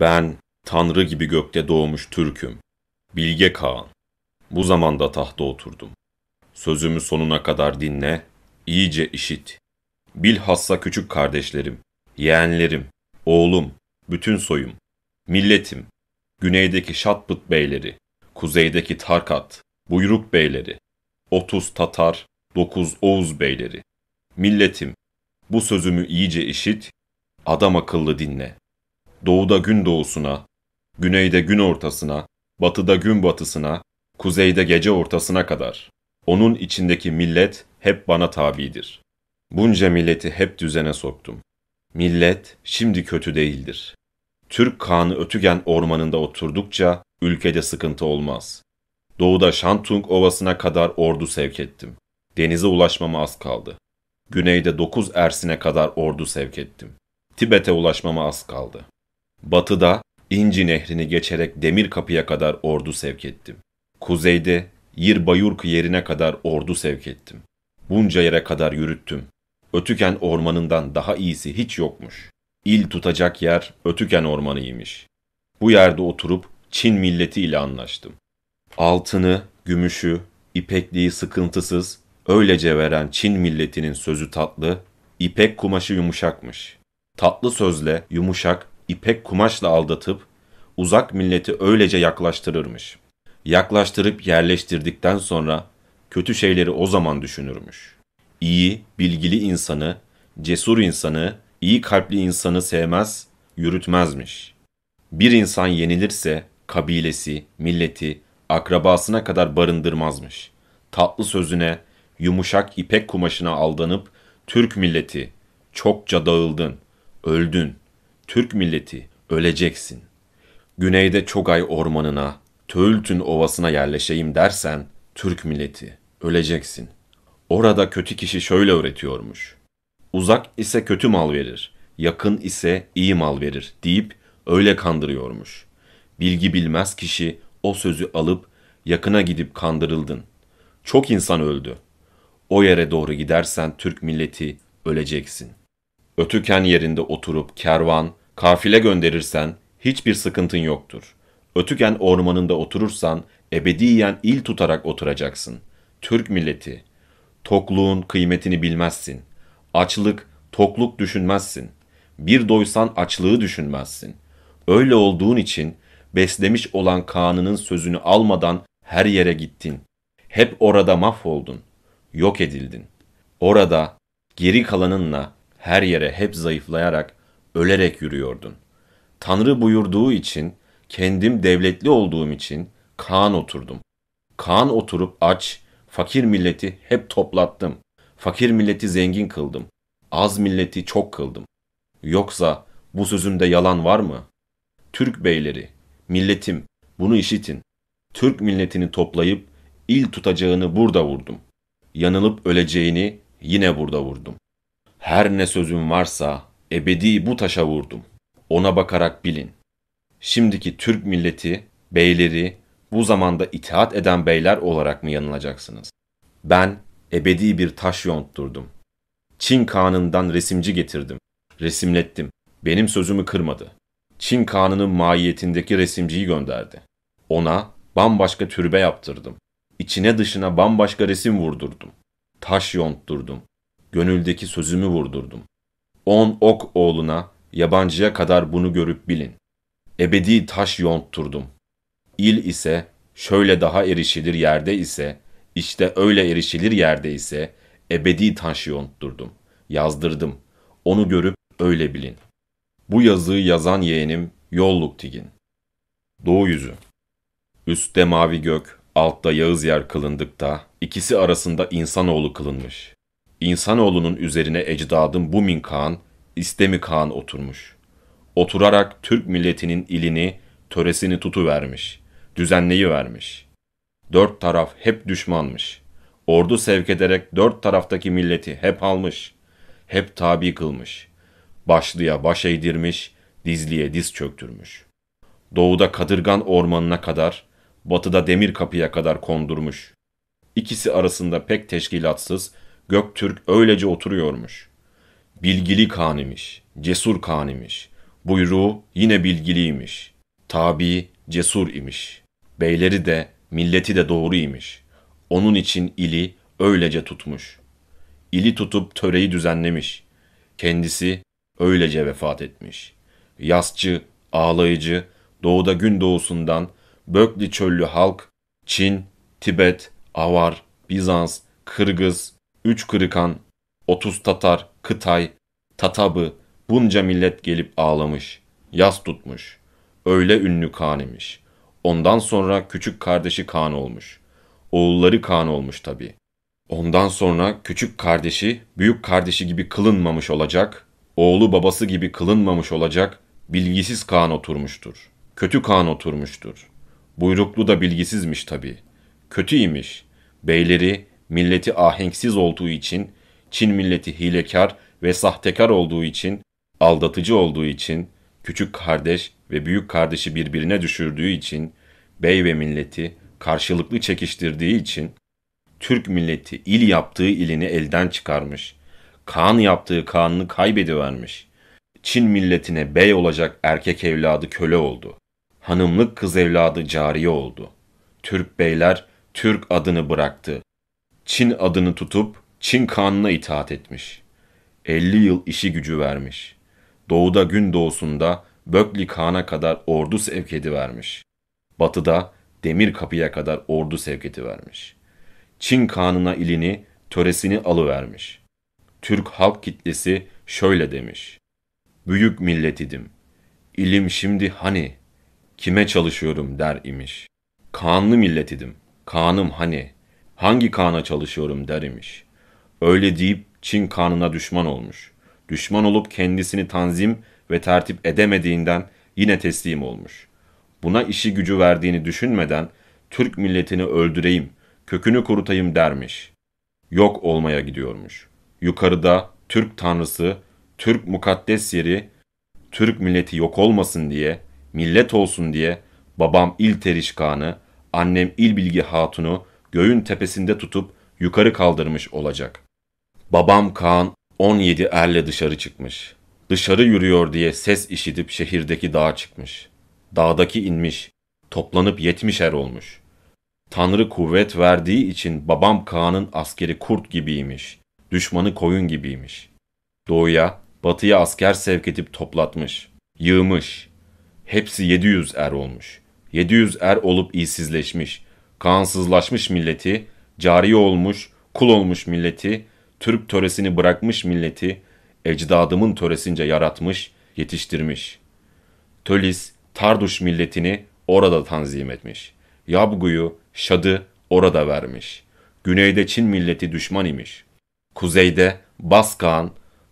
Ben Tanrı gibi gökte doğmuş Türk'üm. Bilge Kağan. Bu zamanda tahta oturdum. Sözümü sonuna kadar dinle, iyice işit. Bilhassa küçük kardeşlerim, yeğenlerim, oğlum, bütün soyum, milletim, güneydeki Şatbıt beyleri, kuzeydeki Tarkat, Buyruk beyleri, 30 Tatar, 9 Oğuz beyleri. Milletim, bu sözümü iyice işit, adam akıllı dinle doğuda gün doğusuna, güneyde gün ortasına, batıda gün batısına, kuzeyde gece ortasına kadar. Onun içindeki millet hep bana tabidir. Bunca milleti hep düzene soktum. Millet şimdi kötü değildir. Türk Kağan'ı Ötügen ormanında oturdukça ülkede sıkıntı olmaz. Doğuda Şantung Ovası'na kadar ordu sevk ettim. Denize ulaşmama az kaldı. Güneyde 9 Ersin'e kadar ordu sevk ettim. Tibet'e ulaşmama az kaldı. Batıda İnci Nehri'ni geçerek Demir Kapı'ya kadar ordu sevk ettim. Kuzeyde Yirbayurk yerine kadar ordu sevk ettim. Bunca yere kadar yürüttüm. Ötüken ormanından daha iyisi hiç yokmuş. İl tutacak yer Ötüken ormanıymış. Bu yerde oturup Çin milleti ile anlaştım. Altını, gümüşü, ipekliği sıkıntısız, öylece veren Çin milletinin sözü tatlı, ipek kumaşı yumuşakmış. Tatlı sözle yumuşak ipek kumaşla aldatıp uzak milleti öylece yaklaştırırmış. Yaklaştırıp yerleştirdikten sonra kötü şeyleri o zaman düşünürmüş. İyi, bilgili insanı, cesur insanı, iyi kalpli insanı sevmez, yürütmezmiş. Bir insan yenilirse kabilesi, milleti, akrabasına kadar barındırmazmış. Tatlı sözüne, yumuşak ipek kumaşına aldanıp Türk milleti çokça dağıldın, öldün Türk milleti öleceksin. Güneyde Çogay ormanına, Töğültün ovasına yerleşeyim dersen Türk milleti öleceksin. Orada kötü kişi şöyle öğretiyormuş. Uzak ise kötü mal verir, yakın ise iyi mal verir deyip öyle kandırıyormuş. Bilgi bilmez kişi o sözü alıp yakına gidip kandırıldın. Çok insan öldü. O yere doğru gidersen Türk milleti öleceksin. Ötüken yerinde oturup kervan Kafile gönderirsen hiçbir sıkıntın yoktur. Ötüken ormanında oturursan ebediyen il tutarak oturacaksın. Türk milleti, tokluğun kıymetini bilmezsin. Açlık, tokluk düşünmezsin. Bir doysan açlığı düşünmezsin. Öyle olduğun için beslemiş olan Kaan'ının sözünü almadan her yere gittin. Hep orada mahvoldun, yok edildin. Orada geri kalanınla her yere hep zayıflayarak ölerek yürüyordun. Tanrı buyurduğu için, kendim devletli olduğum için Kaan oturdum. Kaan oturup aç, fakir milleti hep toplattım. Fakir milleti zengin kıldım. Az milleti çok kıldım. Yoksa bu sözümde yalan var mı? Türk beyleri, milletim, bunu işitin. Türk milletini toplayıp il tutacağını burada vurdum. Yanılıp öleceğini yine burada vurdum. Her ne sözüm varsa ebedi bu taşa vurdum. Ona bakarak bilin. Şimdiki Türk milleti, beyleri, bu zamanda itaat eden beyler olarak mı yanılacaksınız? Ben ebedi bir taş yonturdum. Çin kanından resimci getirdim. Resimlettim. Benim sözümü kırmadı. Çin kanının mahiyetindeki resimciyi gönderdi. Ona bambaşka türbe yaptırdım. İçine dışına bambaşka resim vurdurdum. Taş yonturdum. Gönüldeki sözümü vurdurdum. On ok oğluna, yabancıya kadar bunu görüp bilin. Ebedi taş yontturdum. İl ise, şöyle daha erişilir yerde ise, işte öyle erişilir yerde ise, ebedi taş yontturdum. Yazdırdım. Onu görüp öyle bilin. Bu yazıyı yazan yeğenim Yolluk Tigin. Doğu yüzü. Üstte mavi gök, altta Yağız yer kılındıkta, ikisi arasında insanoğlu kılınmış. İnsanoğlunun üzerine ecdadın bu Kağan, İstemi Kağan oturmuş. Oturarak Türk milletinin ilini, töresini tutu vermiş, düzenleyi vermiş. Dört taraf hep düşmanmış. Ordu sevk ederek dört taraftaki milleti hep almış, hep tabi kılmış. Başlıya baş eğdirmiş, dizliye diz çöktürmüş. Doğuda Kadırgan ormanına kadar, batıda Demir Kapı'ya kadar kondurmuş. İkisi arasında pek teşkilatsız, Göktürk öylece oturuyormuş. Bilgili kanimiş, cesur kanimiş. Buyruğu yine bilgiliymiş. Tabi cesur imiş. Beyleri de, milleti de doğru imiş. Onun için ili öylece tutmuş. İli tutup töreyi düzenlemiş. Kendisi öylece vefat etmiş. Yasçı, ağlayıcı, doğuda gün doğusundan, Bökli çöllü halk, Çin, Tibet, Avar, Bizans, Kırgız, Üç Kırıkan, otuz Tatar, Kıtay, Tatabı, bunca millet gelip ağlamış, yas tutmuş. Öyle ünlü Kaan imiş. Ondan sonra küçük kardeşi Kaan olmuş. Oğulları Kaan olmuş tabi. Ondan sonra küçük kardeşi büyük kardeşi gibi kılınmamış olacak, oğlu babası gibi kılınmamış olacak, bilgisiz Kaan oturmuştur. Kötü Kaan oturmuştur. Buyruklu da bilgisizmiş tabi. Kötüymiş. Beyleri, milleti ahenksiz olduğu için, Çin milleti hilekar ve sahtekar olduğu için, aldatıcı olduğu için, küçük kardeş ve büyük kardeşi birbirine düşürdüğü için, bey ve milleti karşılıklı çekiştirdiği için, Türk milleti il yaptığı ilini elden çıkarmış, Kaan yaptığı Kaan'ını kaybedivermiş. Çin milletine bey olacak erkek evladı köle oldu. Hanımlık kız evladı cariye oldu. Türk beyler Türk adını bıraktı. Çin adını tutup Çin kanına itaat etmiş. 50 yıl işi gücü vermiş. Doğuda gün doğusunda Bökli Kağan'a kadar ordu sevketi vermiş. Batıda Demir Kapı'ya kadar ordu sevketi vermiş. Çin kanına ilini, töresini alıvermiş. Türk halk kitlesi şöyle demiş. Büyük millet idim. İlim şimdi hani? Kime çalışıyorum der imiş. Kanlı millet idim. Kanım hani? hangi kana çalışıyorum der imiş. Öyle deyip Çin kanına düşman olmuş. Düşman olup kendisini tanzim ve tertip edemediğinden yine teslim olmuş. Buna işi gücü verdiğini düşünmeden Türk milletini öldüreyim, kökünü kurutayım dermiş. Yok olmaya gidiyormuş. Yukarıda Türk tanrısı, Türk mukaddes yeri, Türk milleti yok olmasın diye, millet olsun diye babam İlteriş Terişkan'ı, annem İlbilgi Hatun'u göğün tepesinde tutup yukarı kaldırmış olacak. Babam Kaan 17 erle dışarı çıkmış. Dışarı yürüyor diye ses işitip şehirdeki dağa çıkmış. Dağdaki inmiş, toplanıp yetmiş er olmuş. Tanrı kuvvet verdiği için babam Kaan'ın askeri kurt gibiymiş, düşmanı koyun gibiymiş. Doğuya, batıya asker sevk edip toplatmış, yığmış. Hepsi 700 er olmuş. 700 er olup iyisizleşmiş, kansızlaşmış milleti, cari olmuş, kul olmuş milleti, Türk töresini bırakmış milleti, ecdadımın töresince yaratmış, yetiştirmiş. Tölis, Tarduş milletini orada tanzim etmiş. Yabgu'yu, Şad'ı orada vermiş. Güneyde Çin milleti düşman imiş. Kuzeyde Baskan,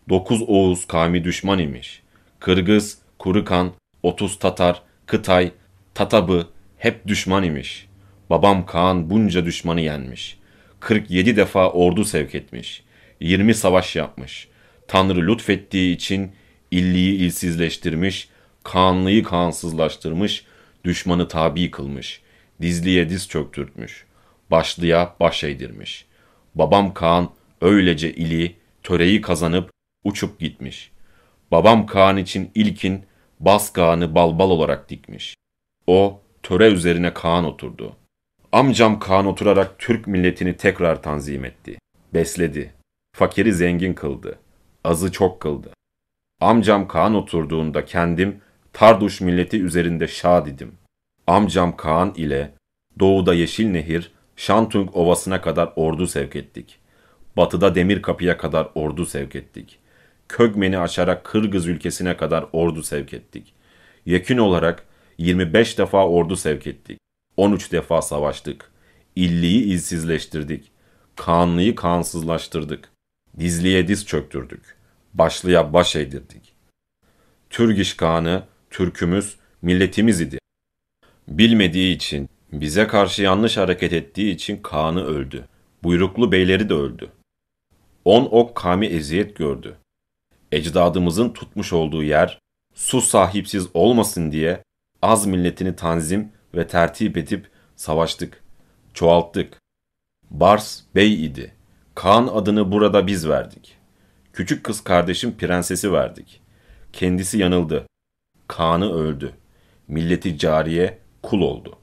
dokuz Oğuz kavmi düşman imiş. Kırgız, Kurukan, otuz Tatar, Kıtay, Tatabı hep düşman imiş.'' Babam Kaan bunca düşmanı yenmiş. 47 defa ordu sevk etmiş. 20 savaş yapmış. Tanrı lütfettiği için illiyi ilsizleştirmiş, kanlıyı kansızlaştırmış, düşmanı tabi kılmış. Dizliye diz çöktürtmüş. Başlıya baş eğdirmiş. Babam Kaan öylece ili, töreyi kazanıp uçup gitmiş. Babam Kaan için ilkin Bas Kaan'ı balbal olarak dikmiş. O töre üzerine Kaan oturdu.'' Amcam Kaan oturarak Türk milletini tekrar tanzim etti. Besledi. Fakiri zengin kıldı. Azı çok kıldı. Amcam Kaan oturduğunda kendim Tarduş milleti üzerinde şad idim. Amcam Kaan ile doğuda Yeşil Nehir, Şantung Ovası'na kadar ordu sevk ettik. Batıda Demir Kapı'ya kadar ordu sevk ettik. Kögmen'i aşarak Kırgız ülkesine kadar ordu sevk ettik. Yekün olarak 25 defa ordu sevk ettik. 13 defa savaştık. İlliyi ilsizleştirdik. Kanlıyı kansızlaştırdık. Dizliye diz çöktürdük. Başlıya baş eğdirdik. Türk Kağan'ı, Türk'ümüz, milletimiz idi. Bilmediği için, bize karşı yanlış hareket ettiği için Kaan'ı öldü. Buyruklu beyleri de öldü. On ok kami eziyet gördü. Ecdadımızın tutmuş olduğu yer, su sahipsiz olmasın diye az milletini tanzim ve tertip edip savaştık, çoğalttık. Bars bey idi. Kaan adını burada biz verdik. Küçük kız kardeşim prensesi verdik. Kendisi yanıldı. Kaan'ı öldü. Milleti cariye kul oldu.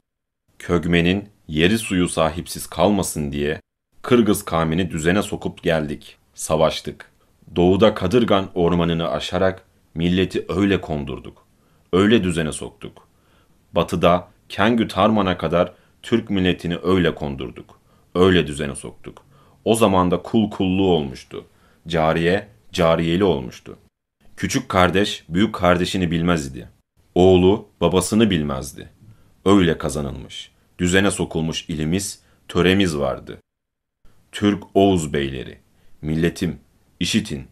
Kögmenin yeri suyu sahipsiz kalmasın diye Kırgız kamini düzene sokup geldik. Savaştık. Doğuda Kadırgan ormanını aşarak milleti öyle kondurduk. Öyle düzene soktuk. Batıda Kengü Tarman'a kadar Türk milletini öyle kondurduk. Öyle düzene soktuk. O zaman da kul kulluğu olmuştu. Cariye, cariyeli olmuştu. Küçük kardeş, büyük kardeşini bilmez idi. Oğlu, babasını bilmezdi. Öyle kazanılmış, düzene sokulmuş ilimiz, töremiz vardı. Türk Oğuz beyleri, milletim, işitin.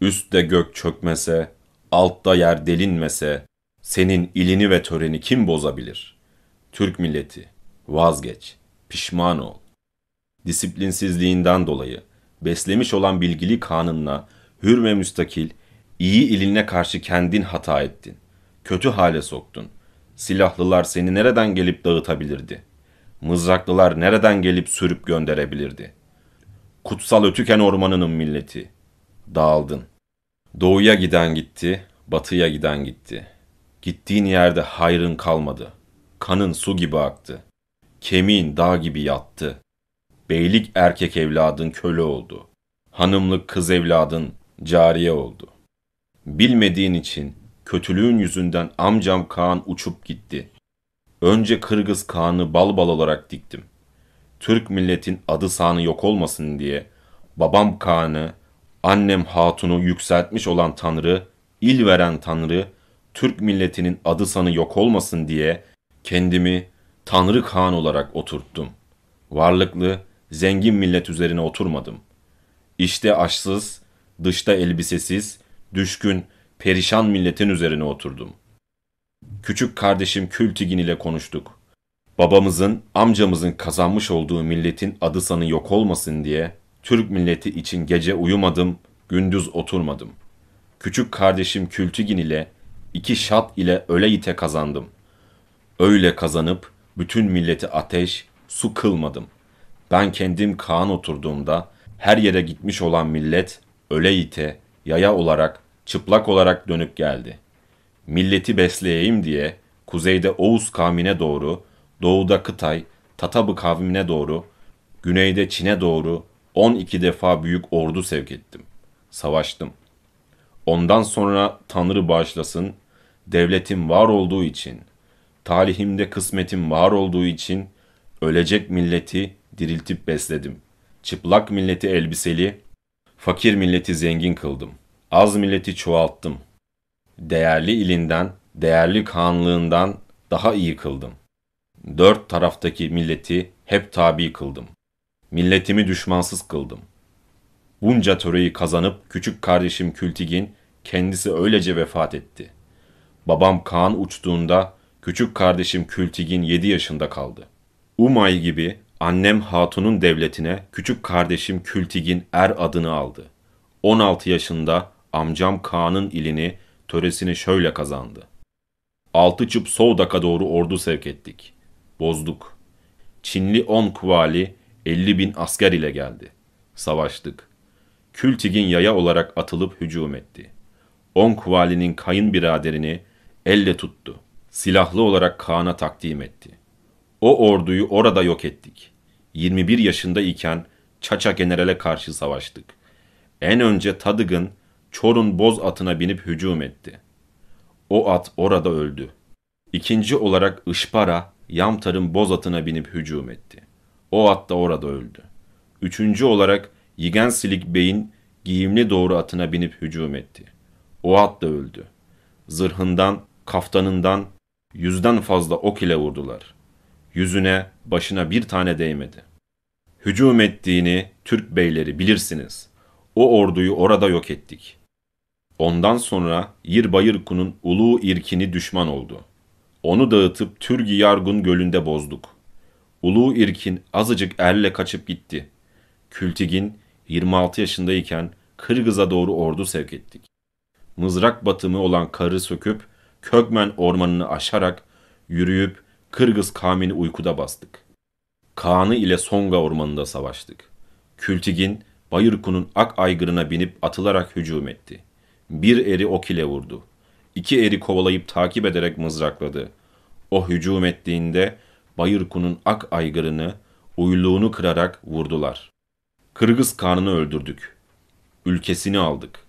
Üstte gök çökmese, altta yer delinmese, senin ilini ve töreni kim bozabilir?'' Türk milleti, vazgeç, pişman ol. Disiplinsizliğinden dolayı beslemiş olan bilgili kanınla hür ve müstakil, iyi iline karşı kendin hata ettin. Kötü hale soktun. Silahlılar seni nereden gelip dağıtabilirdi? Mızraklılar nereden gelip sürüp gönderebilirdi? Kutsal Ötüken Ormanı'nın milleti. Dağıldın. Doğuya giden gitti, batıya giden gitti. Gittiğin yerde hayrın kalmadı.'' kanın su gibi aktı. Kemiğin dağ gibi yattı. Beylik erkek evladın köle oldu. Hanımlık kız evladın cariye oldu. Bilmediğin için kötülüğün yüzünden amcam Kaan uçup gitti. Önce Kırgız Kaan'ı bal bal olarak diktim. Türk milletin adı sanı yok olmasın diye babam Kaan'ı, annem Hatun'u yükseltmiş olan Tanrı, il veren Tanrı, Türk milletinin adı sanı yok olmasın diye kendimi Tanrı Kaan olarak oturttum. Varlıklı, zengin millet üzerine oturmadım. İşte açsız, dışta elbisesiz, düşkün, perişan milletin üzerine oturdum. Küçük kardeşim Kültigin ile konuştuk. Babamızın, amcamızın kazanmış olduğu milletin adı sanı yok olmasın diye Türk milleti için gece uyumadım, gündüz oturmadım. Küçük kardeşim Kültigin ile iki şat ile öle ite kazandım.'' Öyle kazanıp bütün milleti ateş, su kılmadım. Ben kendim Kaan oturduğumda her yere gitmiş olan millet öle ite, yaya olarak, çıplak olarak dönüp geldi. Milleti besleyeyim diye kuzeyde Oğuz kavmine doğru, doğuda Kıtay, Tatabı kavmine doğru, güneyde Çin'e doğru 12 defa büyük ordu sevk ettim. Savaştım. Ondan sonra Tanrı bağışlasın, devletim var olduğu için.'' Talihimde kısmetim var olduğu için ölecek milleti diriltip besledim. Çıplak milleti elbiseli, fakir milleti zengin kıldım. Az milleti çoğalttım. Değerli ilinden, değerli kanlığından daha iyi kıldım. Dört taraftaki milleti hep tabi kıldım. Milletimi düşmansız kıldım. Bunca töreyi kazanıp küçük kardeşim Kültigin kendisi öylece vefat etti. Babam Kaan uçtuğunda Küçük kardeşim Kültigin 7 yaşında kaldı. Umay gibi annem Hatun'un devletine küçük kardeşim Kültigin Er adını aldı. 16 yaşında amcam Kaan'ın ilini, töresini şöyle kazandı. Altı çıp Soğdak'a doğru ordu sevk ettik. Bozduk. Çinli 10 kuvali 50 bin asker ile geldi. Savaştık. Kültigin yaya olarak atılıp hücum etti. On kuvalinin kayınbiraderini elle tuttu silahlı olarak Kaan'a takdim etti. O orduyu orada yok ettik. 21 yaşında iken Çaça General'e karşı savaştık. En önce Tadıg'ın Çorun boz atına binip hücum etti. O at orada öldü. İkinci olarak Işpara, Yamtar'ın boz atına binip hücum etti. O at da orada öldü. Üçüncü olarak Yigensilik Bey'in giyimli doğru atına binip hücum etti. O at da öldü. Zırhından, kaftanından Yüzden fazla ok ile vurdular. Yüzüne, başına bir tane değmedi. Hücum ettiğini Türk beyleri bilirsiniz. O orduyu orada yok ettik. Ondan sonra Yirbayırkun'un ulu irkini düşman oldu. Onu dağıtıp Türgi Yargun gölünde bozduk. Ulu irkin azıcık elle kaçıp gitti. Kültigin 26 yaşındayken Kırgız'a doğru ordu sevk ettik. Mızrak batımı olan karı söküp Kökmen ormanını aşarak yürüyüp Kırgız kavmini uykuda bastık. Kaan'ı ile Songa ormanında savaştık. Kültigin Bayırkun'un ak aygırına binip atılarak hücum etti. Bir eri ok ile vurdu. İki eri kovalayıp takip ederek mızrakladı. O hücum ettiğinde Bayırkun'un ak aygırını, uyluğunu kırarak vurdular. Kırgız Kağan'ı öldürdük. Ülkesini aldık.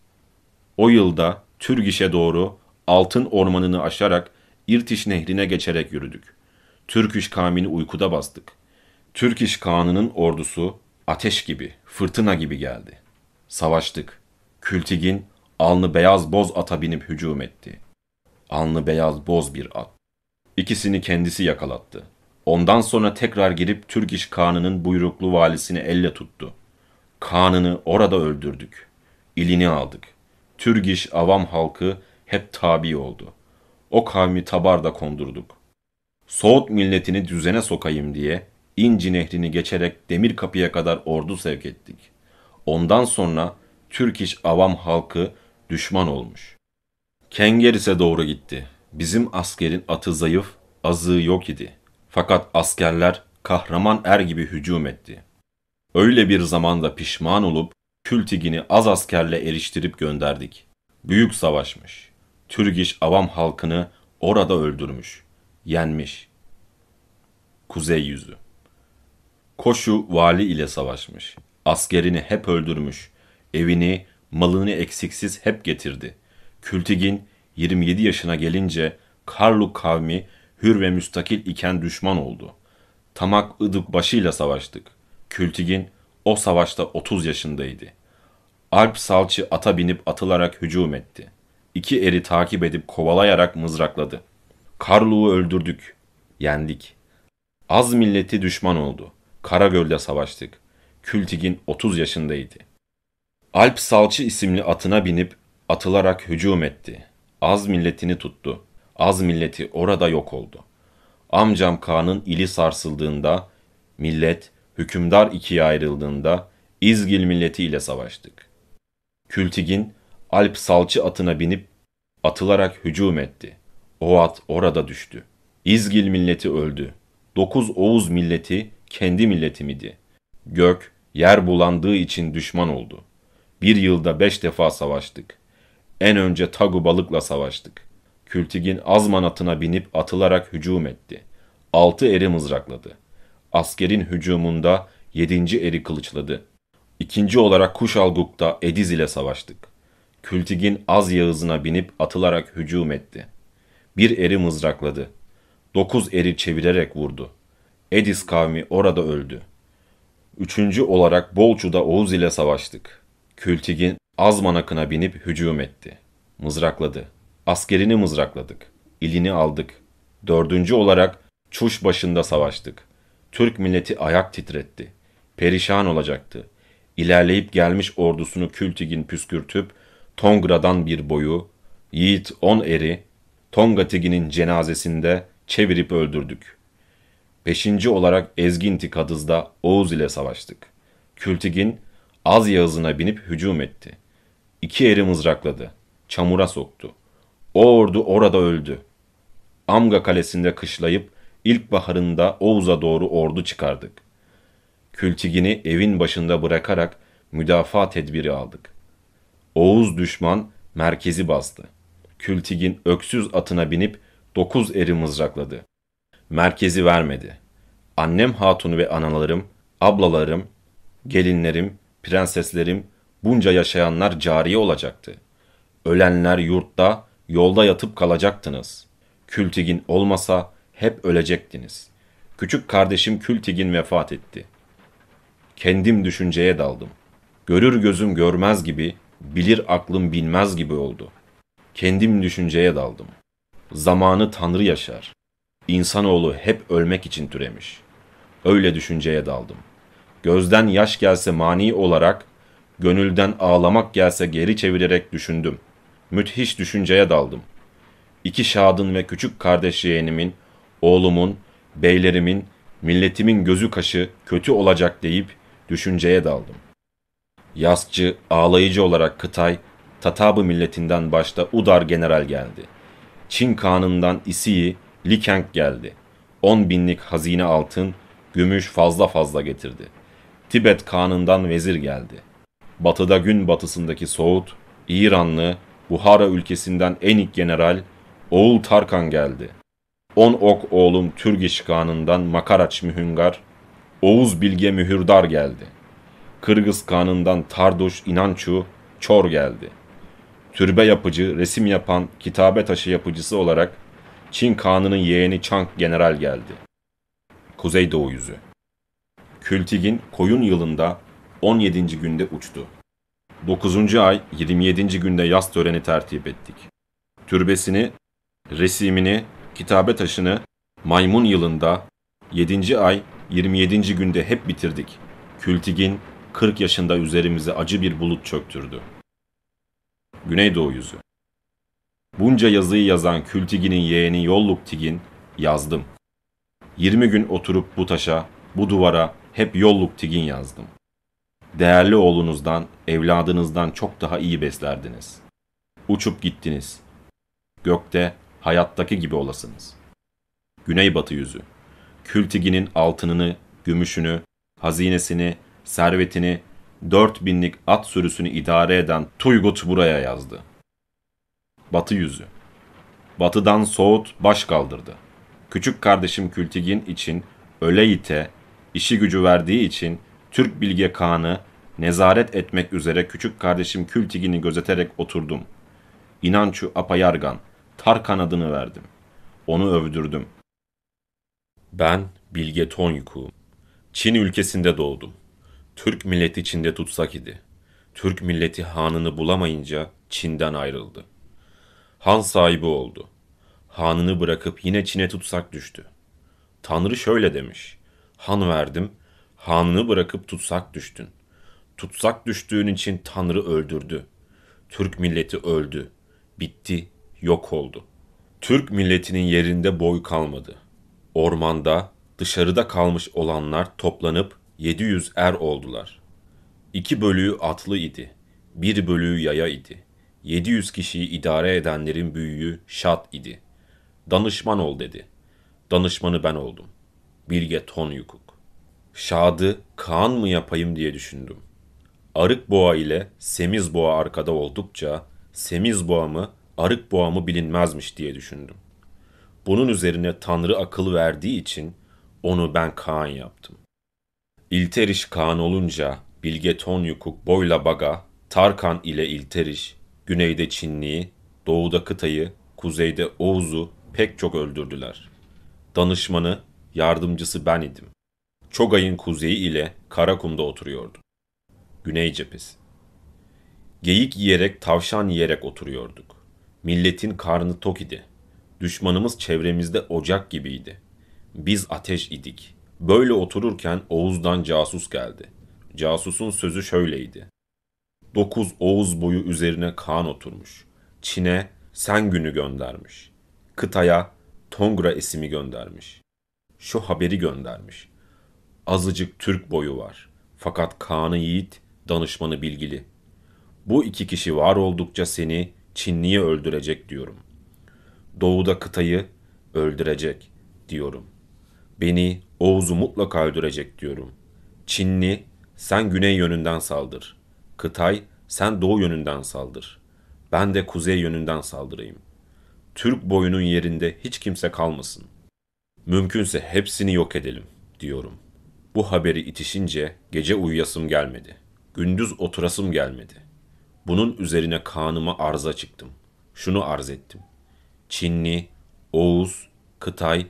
O yılda Türgiş'e doğru altın ormanını aşarak İrtiş nehrine geçerek yürüdük. Türküş kavmini uykuda bastık. Türküş Kağan'ının ordusu ateş gibi, fırtına gibi geldi. Savaştık. Kültigin alnı beyaz boz ata binip hücum etti. Alnı beyaz boz bir at. İkisini kendisi yakalattı. Ondan sonra tekrar girip Türküş Kağan'ının buyruklu valisini elle tuttu. Kağan'ını orada öldürdük. İlini aldık. Türgiş avam halkı hep tabi oldu. O kavmi tabarda kondurduk. Soğut milletini düzene sokayım diye İnci Nehri'ni geçerek demir kapıya kadar ordu sevk ettik. Ondan sonra Türk iş avam halkı düşman olmuş. ise doğru gitti. Bizim askerin atı zayıf, azığı yok idi. Fakat askerler kahraman er gibi hücum etti. Öyle bir zamanda pişman olup Kültigin'i az askerle eriştirip gönderdik. Büyük savaşmış.'' Türgiş avam halkını orada öldürmüş, yenmiş. Kuzey yüzü. Koşu vali ile savaşmış. Askerini hep öldürmüş. Evini, malını eksiksiz hep getirdi. Kültigin 27 yaşına gelince Karlu kavmi hür ve müstakil iken düşman oldu. Tamak ıdık başıyla savaştık. Kültigin o savaşta 30 yaşındaydı. Alp salçı ata binip atılarak hücum etti. İki eri takip edip kovalayarak mızrakladı. Karlu'yu öldürdük. Yendik. Az milleti düşman oldu. Karagöl'de savaştık. Kültigin 30 yaşındaydı. Alp Salçı isimli atına binip atılarak hücum etti. Az milletini tuttu. Az milleti orada yok oldu. Amcam Kaan'ın ili sarsıldığında, millet hükümdar ikiye ayrıldığında İzgil milletiyle savaştık. Kültigin Alp salçı atına binip atılarak hücum etti. O at orada düştü. İzgil milleti öldü. Dokuz Oğuz milleti kendi milletimidi. Gök, yer bulandığı için düşman oldu. Bir yılda beş defa savaştık. En önce Tagu balıkla savaştık. Kültigin Azman atına binip atılarak hücum etti. Altı eri mızrakladı. Askerin hücumunda yedinci eri kılıçladı. İkinci olarak Kuşalguk'ta Ediz ile savaştık. Kültigin az yağızına binip atılarak hücum etti. Bir eri mızrakladı. Dokuz eri çevirerek vurdu. Edis kavmi orada öldü. Üçüncü olarak Bolçu'da Oğuz ile savaştık. Kültigin Az manakına binip hücum etti. Mızrakladı. Askerini mızrakladık. İlini aldık. Dördüncü olarak Çuş başında savaştık. Türk milleti ayak titretti. Perişan olacaktı. İlerleyip gelmiş ordusunu Kültigin püskürtüp Tongra'dan bir boyu, yiğit on eri, Tonga Tigi'nin cenazesinde çevirip öldürdük. Beşinci olarak Ezginti Kadız'da Oğuz ile savaştık. Kültigin az yağızına binip hücum etti. İki eri mızrakladı, çamura soktu. O ordu orada öldü. Amga kalesinde kışlayıp ilkbaharında Oğuz'a doğru ordu çıkardık. Kültigini evin başında bırakarak müdafaa tedbiri aldık. Oğuz düşman merkezi bastı. Kültigin öksüz atına binip dokuz eri mızrakladı. Merkezi vermedi. Annem hatunu ve analarım, ablalarım, gelinlerim, prenseslerim, bunca yaşayanlar cariye olacaktı. Ölenler yurtta, yolda yatıp kalacaktınız. Kültigin olmasa hep ölecektiniz. Küçük kardeşim Kültigin vefat etti. Kendim düşünceye daldım. Görür gözüm görmez gibi bilir aklım bilmez gibi oldu. Kendim düşünceye daldım. Zamanı Tanrı yaşar. İnsanoğlu hep ölmek için türemiş. Öyle düşünceye daldım. Gözden yaş gelse mani olarak, gönülden ağlamak gelse geri çevirerek düşündüm. Müthiş düşünceye daldım. İki şadın ve küçük kardeş yeğenimin, oğlumun, beylerimin, milletimin gözü kaşı kötü olacak deyip düşünceye daldım. Yasçı, ağlayıcı olarak Kıtay, Tatabı milletinden başta Udar general geldi. Çin kanından İsiyi, Likeng geldi. 10 binlik hazine altın, gümüş fazla fazla getirdi. Tibet kanından vezir geldi. Batıda gün batısındaki Soğut, İranlı, Buhara ülkesinden Enik general, Oğul Tarkan geldi. On ok oğlum Türgiş kanından Makaraç Mühüngar, Oğuz Bilge Mühürdar geldi. Kırgız kanından Tarduş İnançu Çor geldi. Türbe yapıcı, resim yapan, kitabe taşı yapıcısı olarak Çin kanının yeğeni Çang General geldi. Kuzeydoğu yüzü. Kültigin koyun yılında 17. günde uçtu. 9. ay 27. günde yaz töreni tertip ettik. Türbesini, resimini, kitabe taşını maymun yılında 7. ay 27. günde hep bitirdik. Kültigin 40 yaşında üzerimize acı bir bulut çöktürdü. Güneydoğu yüzü. Bunca yazıyı yazan Kültigin'in yeğeni Yolluk Tigin yazdım. 20 gün oturup bu taşa, bu duvara hep Yolluk Tigin yazdım. Değerli oğlunuzdan, evladınızdan çok daha iyi beslerdiniz. Uçup gittiniz. Gökte, hayattaki gibi olasınız. Güneybatı yüzü. Kültigin'in altınını, gümüşünü, hazinesini, servetini 4000'lik at sürüsünü idare eden Tuygut buraya yazdı. Batı yüzü. Batıdan Soğut baş kaldırdı. Küçük kardeşim Kültigin için Öleyit'e işi gücü verdiği için Türk Bilge Kağan'ı nezaret etmek üzere küçük kardeşim Kültigin'i gözeterek oturdum. İnançu Apayargan, Tarkan adını verdim. Onu övdürdüm. Ben Bilge Tonyuk'um. Çin ülkesinde doğdum. Türk milleti Çin'de tutsak idi. Türk milleti hanını bulamayınca Çin'den ayrıldı. Han sahibi oldu. Hanını bırakıp yine Çin'e tutsak düştü. Tanrı şöyle demiş. Han verdim, hanını bırakıp tutsak düştün. Tutsak düştüğün için Tanrı öldürdü. Türk milleti öldü. Bitti, yok oldu. Türk milletinin yerinde boy kalmadı. Ormanda, dışarıda kalmış olanlar toplanıp 700 er oldular. İki bölüğü atlı idi, bir bölüğü yaya idi. 700 kişiyi idare edenlerin büyüğü Şat idi. Danışman ol dedi. Danışmanı ben oldum. Bilge ton yukuk. Şad'ı Kaan mı yapayım diye düşündüm. Arık boğa ile Semiz boğa arkada oldukça Semiz boğa mı Arık boğa mı bilinmezmiş diye düşündüm. Bunun üzerine Tanrı akıl verdiği için onu ben Kaan yaptım. İlteriş Kaan olunca Bilge Tonyukuk boyla baga, Tarkan ile İlteriş, güneyde Çinliyi, doğuda kıtayı, kuzeyde Oğuz'u pek çok öldürdüler. Danışmanı, yardımcısı ben idim. Çogay'ın kuzeyi ile Karakum'da oturuyordu. Güney cephesi. Geyik yiyerek, tavşan yiyerek oturuyorduk. Milletin karnı tok idi. Düşmanımız çevremizde ocak gibiydi. Biz ateş idik. Böyle otururken Oğuz'dan casus geldi. Casusun sözü şöyleydi. Dokuz Oğuz boyu üzerine Kaan oturmuş. Çin'e sen günü göndermiş. Kıtaya Tongra esimi göndermiş. Şu haberi göndermiş. Azıcık Türk boyu var. Fakat Kaan'ı yiğit, danışmanı bilgili. Bu iki kişi var oldukça seni Çinli'ye öldürecek diyorum. Doğuda kıtayı öldürecek diyorum. Beni Oğuz'u mutlaka öldürecek diyorum. Çinli, sen güney yönünden saldır. Kıtay, sen doğu yönünden saldır. Ben de kuzey yönünden saldırayım. Türk boyunun yerinde hiç kimse kalmasın. Mümkünse hepsini yok edelim, diyorum. Bu haberi itişince gece uyuyasım gelmedi. Gündüz oturasım gelmedi. Bunun üzerine kanıma arıza çıktım. Şunu arz ettim. Çinli, Oğuz, Kıtay,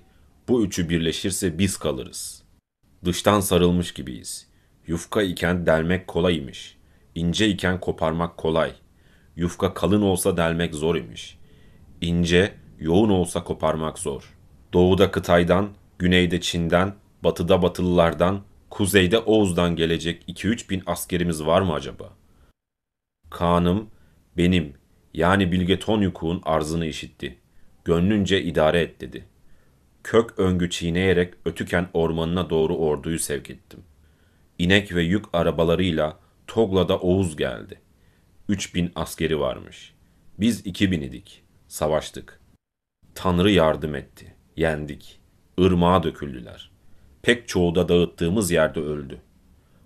bu üçü birleşirse biz kalırız. Dıştan sarılmış gibiyiz. Yufka iken delmek kolaymış. imiş. İnce iken koparmak kolay. Yufka kalın olsa delmek zor imiş. İnce, yoğun olsa koparmak zor. Doğuda kıtaydan, güneyde Çin'den, batıda batılılardan, kuzeyde Oğuz'dan gelecek 2-3 bin askerimiz var mı acaba? Kanım, benim yani Bilge Tonyuk'un arzını işitti. Gönlünce idare et dedi.'' kök öngü çiğneyerek Ötüken ormanına doğru orduyu sevk ettim. İnek ve yük arabalarıyla Togla'da Oğuz geldi. 3000 askeri varmış. Biz 2000 idik. Savaştık. Tanrı yardım etti. Yendik. Irmağa döküldüler. Pek çoğu da dağıttığımız yerde öldü.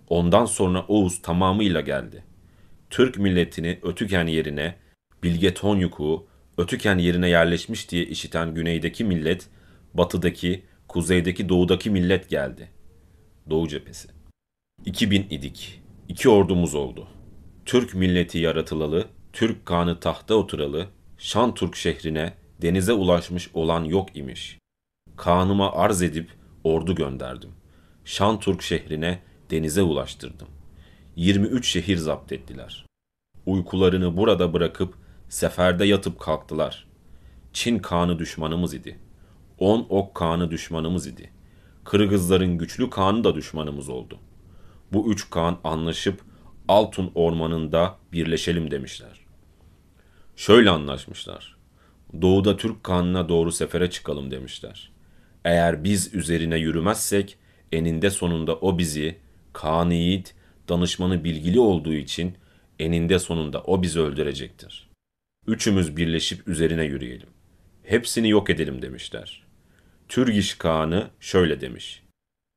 Ondan sonra Oğuz tamamıyla geldi. Türk milletini Ötüken yerine, Bilge Tonyuk'u Ötüken yerine yerleşmiş diye işiten güneydeki millet batıdaki, kuzeydeki, doğudaki millet geldi. Doğu cephesi. 2000 idik. İki ordumuz oldu. Türk milleti yaratılalı, Türk kanı tahta oturalı, Şan Türk şehrine denize ulaşmış olan yok imiş. Kanıma arz edip ordu gönderdim. Şan Türk şehrine denize ulaştırdım. 23 şehir zapt ettiler. Uykularını burada bırakıp seferde yatıp kalktılar. Çin kanı düşmanımız idi.'' On ok Kaan'ı düşmanımız idi. Kırgızların güçlü Kaan'ı da düşmanımız oldu. Bu üç Kaan anlaşıp Altun Ormanı'nda birleşelim demişler. Şöyle anlaşmışlar. Doğuda Türk Kaan'ına doğru sefere çıkalım demişler. Eğer biz üzerine yürümezsek eninde sonunda o bizi Kaan Yiğit danışmanı bilgili olduğu için eninde sonunda o bizi öldürecektir. Üçümüz birleşip üzerine yürüyelim. Hepsini yok edelim demişler. Türgiş Kağan'ı şöyle demiş.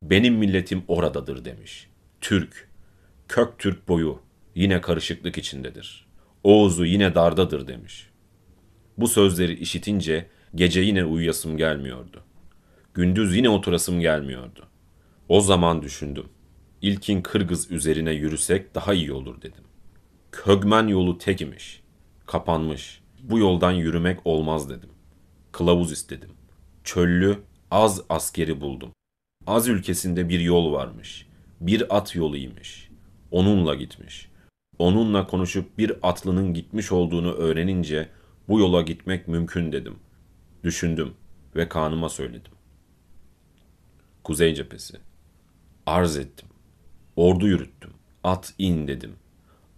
Benim milletim oradadır demiş. Türk, kök Türk boyu yine karışıklık içindedir. Oğuz'u yine dardadır demiş. Bu sözleri işitince gece yine uyuyasım gelmiyordu. Gündüz yine oturasım gelmiyordu. O zaman düşündüm. İlkin Kırgız üzerine yürüsek daha iyi olur dedim. Kögmen yolu tek imiş. Kapanmış. Bu yoldan yürümek olmaz dedim. Kılavuz istedim çöllü, az askeri buldum. Az ülkesinde bir yol varmış. Bir at yoluymuş. Onunla gitmiş. Onunla konuşup bir atlının gitmiş olduğunu öğrenince bu yola gitmek mümkün dedim. Düşündüm ve kanıma söyledim. Kuzey cephesi. Arz ettim. Ordu yürüttüm. At in dedim.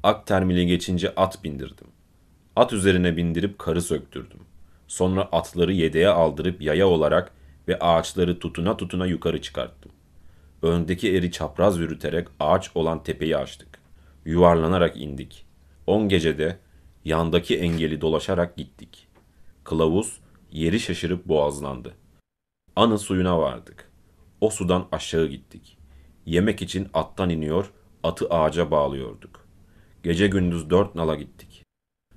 Ak termili geçince at bindirdim. At üzerine bindirip karı söktürdüm. Sonra atları yedeğe aldırıp yaya olarak ve ağaçları tutuna tutuna yukarı çıkarttım. Öndeki eri çapraz yürüterek ağaç olan tepeyi açtık. Yuvarlanarak indik. On gecede yandaki engeli dolaşarak gittik. Kılavuz yeri şaşırıp boğazlandı. Anı suyuna vardık. O sudan aşağı gittik. Yemek için attan iniyor, atı ağaca bağlıyorduk. Gece gündüz dört nala gittik.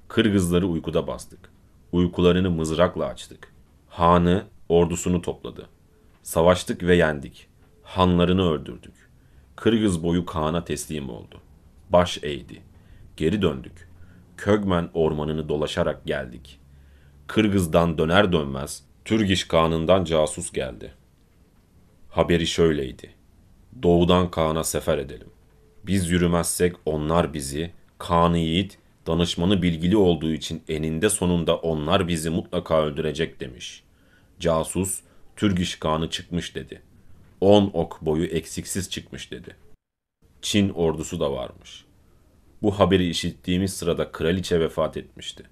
Kırgızları uykuda bastık. Uykularını mızrakla açtık. Hanı, ordusunu topladı. Savaştık ve yendik. Hanlarını öldürdük. Kırgız boyu Kaan'a teslim oldu. Baş eğdi. Geri döndük. Kögmen ormanını dolaşarak geldik. Kırgız'dan döner dönmez Türgiş Kağan'ından casus geldi. Haberi şöyleydi. Doğudan Kaan'a sefer edelim. Biz yürümezsek onlar bizi, Kaan'ı Yiğit Danışmanı bilgili olduğu için eninde sonunda onlar bizi mutlaka öldürecek demiş. Casus, Türgiş Kağan'ı çıkmış dedi. On ok boyu eksiksiz çıkmış dedi. Çin ordusu da varmış. Bu haberi işittiğimiz sırada kraliçe vefat etmişti.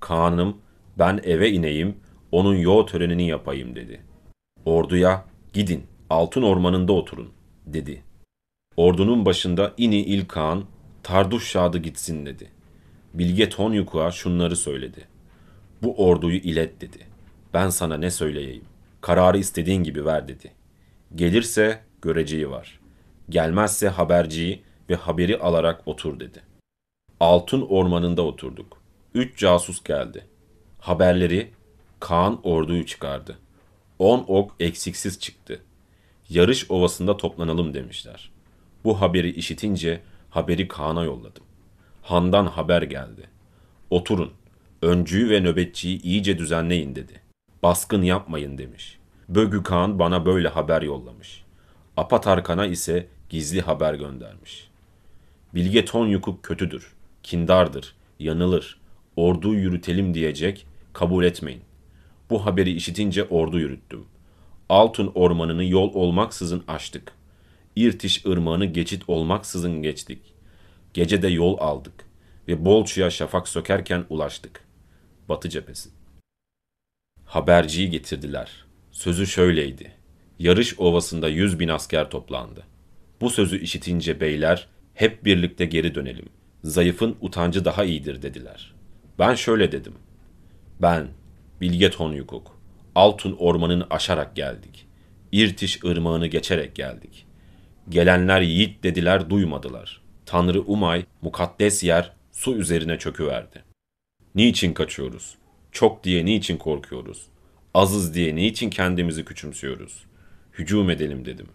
Kaan'ım ben eve ineyim, onun yo törenini yapayım dedi. Orduya gidin, altın ormanında oturun dedi. Ordunun başında ini İlkan, Tarduş Şad'ı gitsin dedi. Bilge Tonyuk'a şunları söyledi. Bu orduyu ilet dedi. Ben sana ne söyleyeyim. Kararı istediğin gibi ver dedi. Gelirse göreceği var. Gelmezse haberciyi ve haberi alarak otur dedi. Altın ormanında oturduk. Üç casus geldi. Haberleri Kaan orduyu çıkardı. On ok eksiksiz çıktı. Yarış ovasında toplanalım demişler. Bu haberi işitince haberi Kaan'a yolladım. Han'dan haber geldi. Oturun, öncüyü ve nöbetçiyi iyice düzenleyin dedi. Baskın yapmayın demiş. Bögü Kağan bana böyle haber yollamış. Apatarkan'a ise gizli haber göndermiş. Bilge ton Tonyukuk kötüdür, kindardır, yanılır, ordu yürütelim diyecek, kabul etmeyin. Bu haberi işitince ordu yürüttüm. Altın ormanını yol olmaksızın açtık. İrtiş ırmağını geçit olmaksızın geçtik.'' Gecede yol aldık ve Bolçu'ya şafak sökerken ulaştık. Batı cephesi. Haberciyi getirdiler. Sözü şöyleydi. Yarış ovasında yüz bin asker toplandı. Bu sözü işitince beyler hep birlikte geri dönelim. Zayıfın utancı daha iyidir dediler. Ben şöyle dedim. Ben, Bilge Tonyukuk, Altun ormanını aşarak geldik. İrtiş ırmağını geçerek geldik. Gelenler yiğit dediler duymadılar.'' Tanrı Umay, mukaddes yer su üzerine çöküverdi. Niçin kaçıyoruz? Çok diye niçin korkuyoruz? Azız diye niçin kendimizi küçümsüyoruz? Hücum edelim dedim.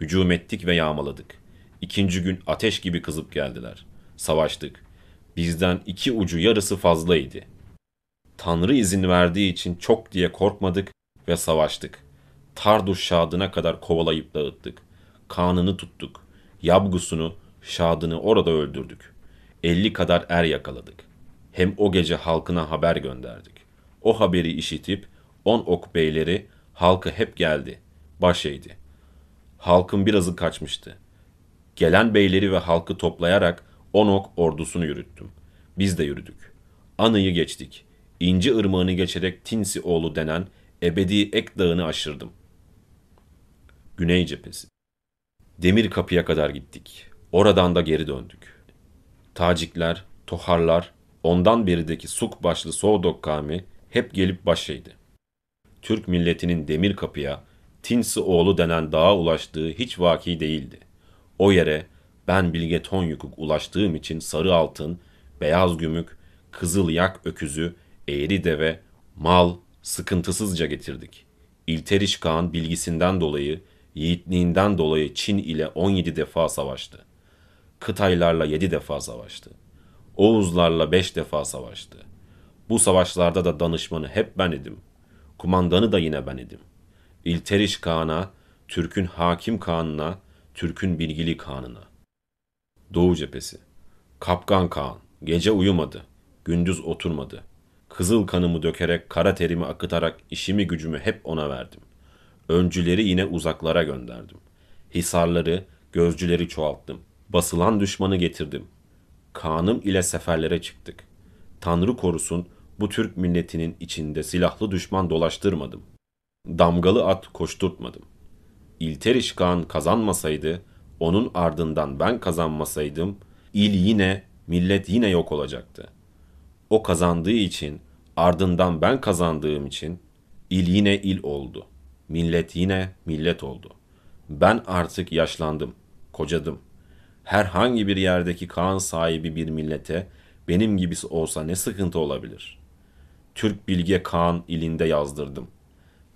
Hücum ettik ve yağmaladık. İkinci gün ateş gibi kızıp geldiler. Savaştık. Bizden iki ucu yarısı fazlaydı. Tanrı izin verdiği için çok diye korkmadık ve savaştık. Tarduş şadına kadar kovalayıp dağıttık. Kanını tuttuk. Yabgusunu, Şadını orada öldürdük. 50 kadar er yakaladık. Hem o gece halkına haber gönderdik. O haberi işitip on ok beyleri halkı hep geldi. Baş eğdi. Halkın birazı kaçmıştı. Gelen beyleri ve halkı toplayarak on ok ordusunu yürüttüm. Biz de yürüdük. Anı'yı geçtik. İnci ırmağını geçerek Tinsi oğlu denen ebedi ek dağını aşırdım. Güney cephesi. Demir kapıya kadar gittik. Oradan da geri döndük. Tacikler, Toharlar, ondan berideki Suk başlı Soğdok kavmi hep gelip başıydı. Türk milletinin demir kapıya, Tinsi oğlu denen dağa ulaştığı hiç vaki değildi. O yere ben Bilge Tonyukuk ulaştığım için sarı altın, beyaz gümük, kızıl yak öküzü, eğri deve, mal sıkıntısızca getirdik. İlteriş Kağan bilgisinden dolayı, yiğitliğinden dolayı Çin ile 17 defa savaştı. Kıtaylarla yedi defa savaştı. Oğuzlarla beş defa savaştı. Bu savaşlarda da danışmanı hep ben idim. Kumandanı da yine ben idim. İlteriş Kağan'a, Türk'ün hakim Kağan'ına, Türk'ün bilgili Kağan'ına. Doğu cephesi. Kapkan Kağan. Gece uyumadı. Gündüz oturmadı. Kızıl kanımı dökerek, kara terimi akıtarak işimi gücümü hep ona verdim. Öncüleri yine uzaklara gönderdim. Hisarları, gözcüleri çoğalttım. Basılan düşmanı getirdim. Kanım ile seferlere çıktık. Tanrı korusun bu Türk milletinin içinde silahlı düşman dolaştırmadım. Damgalı at koşturtmadım. İlteriş Kağan kazanmasaydı, onun ardından ben kazanmasaydım, il yine, millet yine yok olacaktı. O kazandığı için, ardından ben kazandığım için, il yine il oldu. Millet yine millet oldu. Ben artık yaşlandım, kocadım.'' herhangi bir yerdeki Kaan sahibi bir millete benim gibisi olsa ne sıkıntı olabilir? Türk Bilge Kaan ilinde yazdırdım.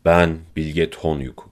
Ben Bilge Tonyuk,